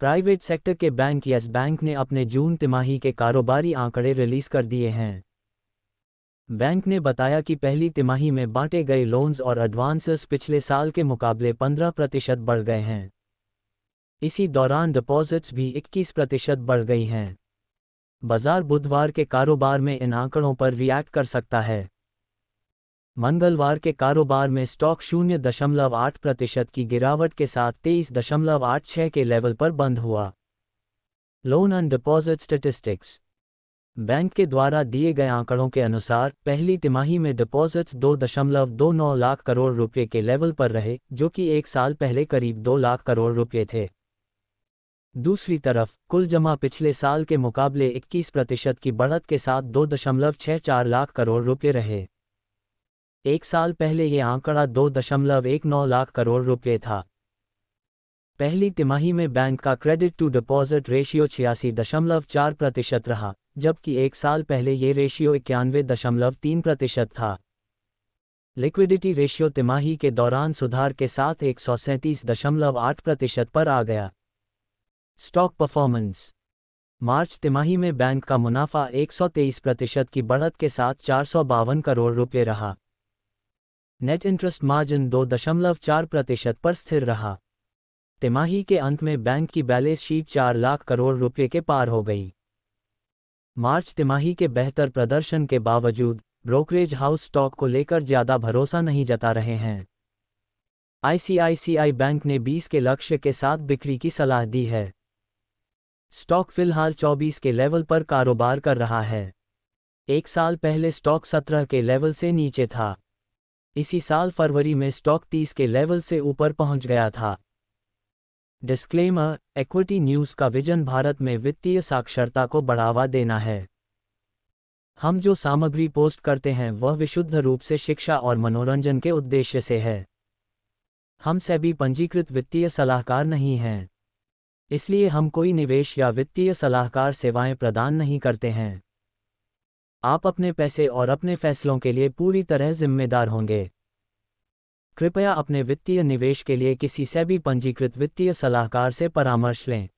private sector के bank Yes Bank ने अपने जून तिमाही के कारोबारी आंकड़े रिलीज कर दिए हैं बैंक ने बताया कि पहली तिमाही में बांटे गए लोन्स और एडवांसेस पिछले साल के मुकाबले 15 प्रतिशत बढ़ गए हैं इसी दौरान डिपॉजिट्स भी 21 प्रतिशत बढ़ गई हैं बाजार बुधवार के कारोबार में इन आंकड़ों पर रिएक्ट कर सकता है मंगलवार के कारोबार में स्टॉक शून्य दशमलव आठ प्रतिशत की गिरावट के साथ तेईस दशमलव आठ छह के लेवल पर बंद हुआ loan and deposit statistics bank के द्वारा दिए गए आंकड़ों के अनुसार पहली तिमाही में डिपॉजिट्स दो दो दशमलव नौ लाख करोड़ रुपये के लेवल पर रहे जो कि एक साल पहले करीब दो लाख करोड़ रुपये थे दूसरी तरफ कुल जमा पिछले साल के मुकाबले 21 प्रतिशत की बढ़त के साथ दो दशमलव छह चार लाख करोड़ रुपये रहे एक साल पहले ये आंकड़ा दो दशमलव एक नौ लाख करोड़ रुपये था पहली तिमाही में बैंक का क्रेडिट टू डिपॉजिट रेशियो छियासी दशमलव चार प्रतिशत रहा जबकि एक साल पहले ये रेशियो इक्यानवे दशमलव तीन प्रतिशत था लिक्विडिटी रेशियो तिमाही के दौरान सुधार के साथ एक सौ सैंतीस दशमलव आठ प्रतिशत पर आ गया स्टॉक परफॉर्मेंस मार्च तिमाही में बैंक का मुनाफा एक सौ तेईस प्रतिशत की बढ़त के साथ चार सौ बावन करोड़ रुपये रहा नेट इंटरेस्ट मार्जिन दो दशमलव चार प्रतिशत पर स्थिर रहा तिमाही के अंत में बैंक की बैलेंस शीट चार लाख करोड़ रुपये के पार हो गई मार्च तिमाही के बेहतर प्रदर्शन के बावजूद ब्रोकरेज हाउस स्टॉक को लेकर ज्यादा भरोसा नहीं जता रहे हैं आईसीआईसीआई बैंक ने 20 के लक्ष्य के साथ बिक्री की सलाह दी है स्टॉक फिलहाल 24 के लेवल पर कारोबार कर रहा है एक साल पहले स्टॉक 17 के लेवल से नीचे था इसी साल फरवरी में स्टॉक 30 के लेवल से ऊपर पहुंच गया था डिस्क्लेमर एक्विटी न्यूज़ का विजन भारत में वित्तीय साक्षरता को बढ़ावा देना है हम जो सामग्री पोस्ट करते हैं वह विशुद्ध रूप से शिक्षा और मनोरंजन के उद्देश्य से है हम सभी पंजीकृत वित्तीय सलाहकार नहीं हैं इसलिए हम कोई निवेश या वित्तीय सलाहकार सेवाएं प्रदान नहीं करते हैं आप अपने पैसे और अपने फैसलों के लिए पूरी तरह जिम्मेदार होंगे कृपया अपने वित्तीय निवेश के लिए किसी से भी पंजीकृत वित्तीय सलाहकार से परामर्श लें